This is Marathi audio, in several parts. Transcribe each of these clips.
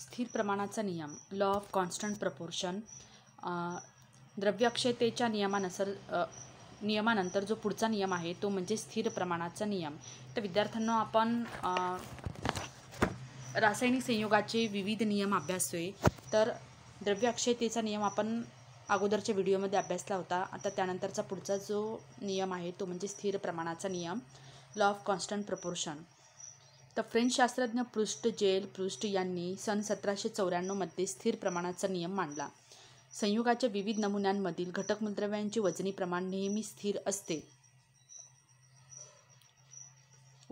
स्थिर प्रमाणाचा नियम लॉ ऑफ कॉन्स्टंट प्रपोर्शन द्रव्यक्षतेच्या नियमानुसार नियमानंतर जो पुढचा नियम आहे तो म्हणजे स्थिर प्रमाणाचा नियम तर विद्यार्थ्यांना आपण रासायनिक संयोगाचे विविध नियम अभ्यासतोय तर द्रव्यक्षतेचा नियम आपण अगोदरच्या व्हिडिओमध्ये अभ्यासला होता आता त्यानंतरचा पुढचा जो नियम आहे तो म्हणजे स्थिर प्रमाणाचा नियम लॉ ऑफ कॉन्स्टंट प्रपोर्शन तर फ्रेंच शास्त्रज्ञ पृष्ठ जेल पृष्ठ यांनी सन सतराशे चौऱ्याण्णवमध्ये स्थिर प्रमाणाचा नियम मांडला संयुगाच्या विविध नमुन्यांमधील घटक मूलद्रव्यांचे वजनी प्रमाण नेहमी स्थिर असते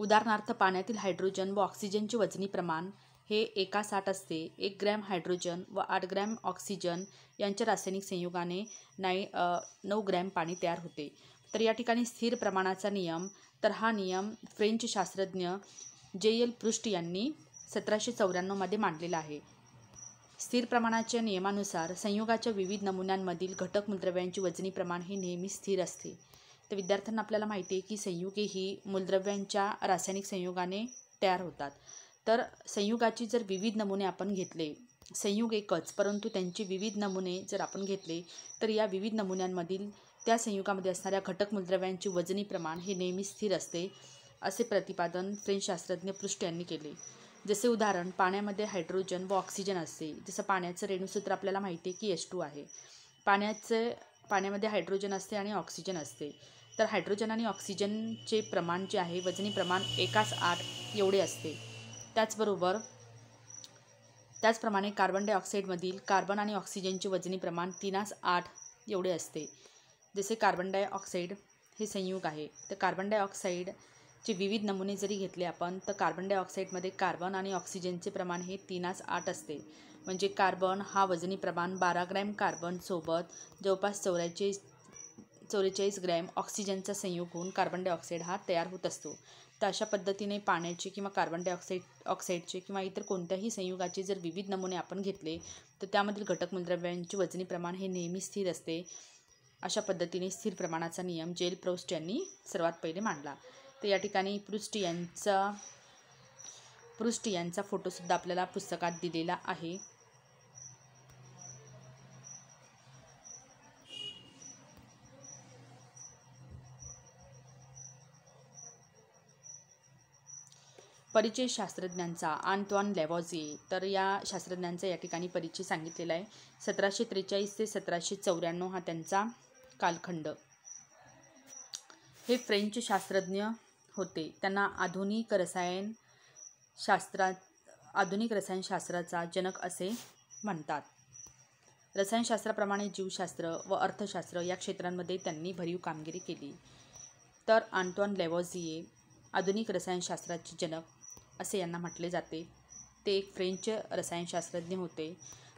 उदाहरणार्थ पाण्यातील हायड्रोजन व ऑक्सिजनचे वजनी प्रमाण हे एका साठ असते एक ग्रॅम हायड्रोजन व आठ ग्रॅम ऑक्सिजन यांच्या रासायनिक संयुगाने नाई नऊ ग्रॅम पाणी तयार होते तर या ठिकाणी स्थिर प्रमाणाचा नियम तर हा नियम फ्रेंच शास्त्रज्ञ जे एल पृष्ठ यांनी सतराशे चौऱ्याण्णवमध्ये मांडलेला आहे स्थिर प्रमाणाच्या नियमानुसार संयोगाच्या विविध नमुन्यांमधील घटक मूलद्रव्यांची वजनी प्रमाण हे नेहमी स्थिर असते तर विद्यार्थ्यांना आपल्याला माहिती आहे की संयुगे ही मूलद्रव्यांच्या रासायनिक संयोगाने तयार होतात तर संयुगाची जर विविध नमुने आपण घेतले संयुग एकच परंतु त्यांचे विविध नमुने जर आपण घेतले तर या विविध नमुन्यांमधील त्या संयुगामध्ये असणाऱ्या घटक मूलद्रव्यांची वजनी प्रमाण हे नेहमी स्थिर असते असे प्रतिपादन फ्रेंच शास्त्रज्ञ पृष्ठ यांनी केले जसे उदाहरण पाण्यामध्ये हायड्रोजन व ऑक्सिजन असते जसं पाण्याचं रेणूसूत्र आपल्याला माहिती आहे की एस टू आहे पाण्याचे पाण्यामध्ये हायड्रोजन असते आणि ऑक्सिजन असते तर हायड्रोजन आणि ऑक्सिजनचे प्रमाण जे आहे वजनी प्रमाण एकाच आठ एवढे असते त्याचबरोबर त्याचप्रमाणे कार्बन डायऑक्साईडमधील कार्बन आणि ऑक्सिजनचे वजनी प्रमाण तीनास आठ एवढे असते जसे कार्बन डायऑक्साईड हे संयुग आहे तर कार्बन डायऑक्साईड चे विविध नमुने जरी घेतले आपण तर कार्बन डायऑक्साईडमध्ये कार्बन आणि ऑक्सिजनचे प्रमाण हे तीनास आठ असते म्हणजे कार्बन हा वजनी प्रमाण बारा ग्रॅम कार्बनसोबत जवळपास चौऱ्याचाळीस चौवेचाळीस ग्रॅम ऑक्सिजनचा संयोग होऊन कार्बन डायऑक्साईड हा तयार होत असतो तर अशा पद्धतीने पाण्याचे किंवा कार्बन डायऑक्साईड ऑक्साईडचे किंवा इतर कोणत्याही संयुगाचे जर विविध नमुने आपण घेतले तर त्यामधील घटक मूलद्रव्यांचे वजनी प्रमाण हे नेहमी स्थिर असते अशा पद्धतीने स्थिर प्रमाणाचा नियम जेल प्रोस्ट यांनी सर्वात पहिले मांडला तर या ठिकाणी पृष्ठ यांचा पृष्ठ यांचा फोटोसुद्धा आपल्याला पुस्तकात दिलेला आहे परिचय शास्त्रज्ञांचा आंतॉन लेवॉझे तर या शास्त्रज्ञांचा या ठिकाणी परिचय सांगितलेला आहे सतराशे त्रेचाळीस ते सतराशे चौऱ्याण्णव हा त्यांचा कालखंड हे फ्रेंच शास्त्रज्ञ होते त्यांना आधुनिक रसायन शास्त्रात आधुनिक रसायनशास्त्राचा जनक असे म्हणतात रसायनशास्त्राप्रमाणे जीवशास्त्र व अर्थशास्त्र या क्षेत्रांमध्ये त्यांनी भरीव कामगिरी केली तर आंटॉन लेवॉझिये आधुनिक रसायनशास्त्राचे जनक असे यांना म्हटले जाते ते एक फ्रेंच रसायनशास्त्रज्ञ होते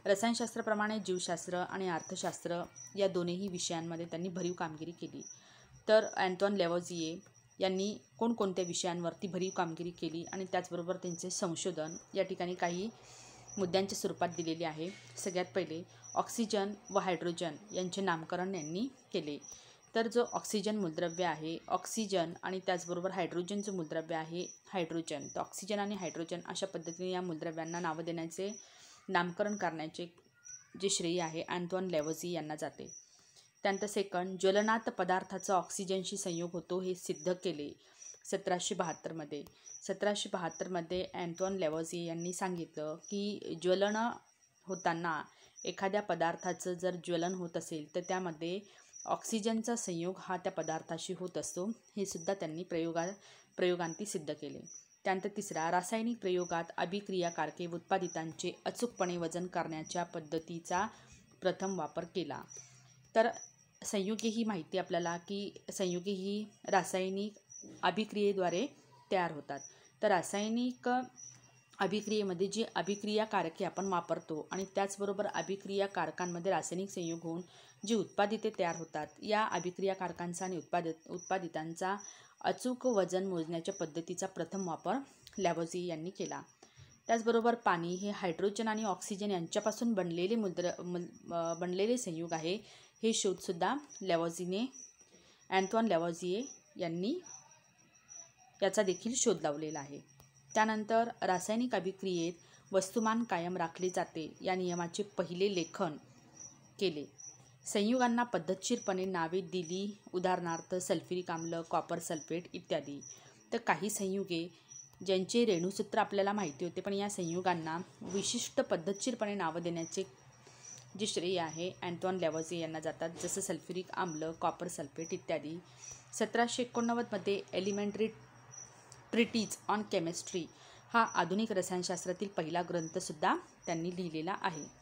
रसायनशास्त्राप्रमाणे जीवशास्त्र आणि अर्थशास्त्र या दोन्ही विषयांमध्ये त्यांनी भरीव कामगिरी केली तर अँटॉन लेवॉझिये यांनी कोणकोणत्या विषयांवरती भरीव कामगिरी केली आणि त्याचबरोबर त्यांचे संशोधन या ठिकाणी काही मुद्द्यांच्या स्वरूपात दिलेले आहे सगळ्यात पहिले ऑक्सिजन व हायड्रोजन यांचे नामकरण यांनी केले तर जो ऑक्सिजन मूलद्रव्य आहे ऑक्सिजन आणि त्याचबरोबर हायड्रोजन जो मूलद्रव्य आहे हायड्रोजन तर ऑक्सिजन आणि हायड्रोजन अशा पद्धतीने या मूलद्रव्यांना नावं देण्याचे नामकरण करण्याचे जे श्रेय आहे अँथॉन लेवझी यांना जाते त्यानंतर सेकंड ज्वलनात पदार्थाचा ऑक्सिजनशी संयोग होतो हे सिद्ध केले सतराशे बहात्तरमध्ये सतराशे बहात्तरमध्ये अँथॉन लेवॉझी यांनी सांगितलं की ज्वलन होताना एखाद्या पदार्थाचं जर ज्वलन होत असेल तर त्यामध्ये ऑक्सिजनचा संयोग हा त्या पदार्थाशी होत असतो हे सुद्धा त्यांनी प्रयोगा प्रयोगांती सिद्ध केले त्यानंतर तिसरा रासायनिक प्रयोगात अभिक्रियाकारके उत्पादितांचे अचूकपणे वजन करण्याच्या पद्धतीचा प्रथम वापर केला तर संयुगे ही माहिती आपल्याला की संयुगे ही रासायनिक अभिक्रियेद्वारे तयार होतात तर रासायनिक अभिक्रियेमध्ये अभिक्रिया कारके आपण वापरतो आणि त्याचबरोबर अभिक्रिया कारकांमध्ये रासायनिक संयोग होऊन जी उत्पादिते तयार होतात या अभिक्रियाकारकांचा आणि उत्पादित उत्पादितांचा अचूक वजन मोजण्याच्या पद्धतीचा प्रथम वापर लॅबोझी यांनी केला त्याचबरोबर पाणी हे हायड्रोजन आणि ऑक्सिजन यांच्यापासून बनलेले मुद्र बनलेले संयुग आहे हे शोधसुद्धा लॅवॉझीने अँथॉन लॅवॉझिये यांनी याचा देखील शोध लावलेला आहे त्यानंतर रासायनिक अभिक्रियेत वस्तुमान कायम राखले जाते या नियमाचे पहिले लेखन केले संयुगांना पद्धतशीरपणे नावे दिली उदाहरणार्थ सल्फ्युरिक आम्ल कॉपर सल्फेट इत्यादी तर काही संयुगे ज्यांचे रेणूसूत्र आपल्याला माहिती होते पण या संयुगांना विशिष्ट पद्धतशीरपणे नावं देण्याचे जी श्रेय आहे अँटॉन लॅवॉझे यांना जातात जसं सल्फ्युरिक आम्ल कॉपर सल्फेट इत्यादी सतराशे एकोणनव्वदमध्ये एलिमेंटरी ट्रिटीज ऑन केमिस्ट्री हा आधुनिक रसायनशास्त्रातील पहिला ग्रंथसुद्धा त्यांनी लिहिलेला आहे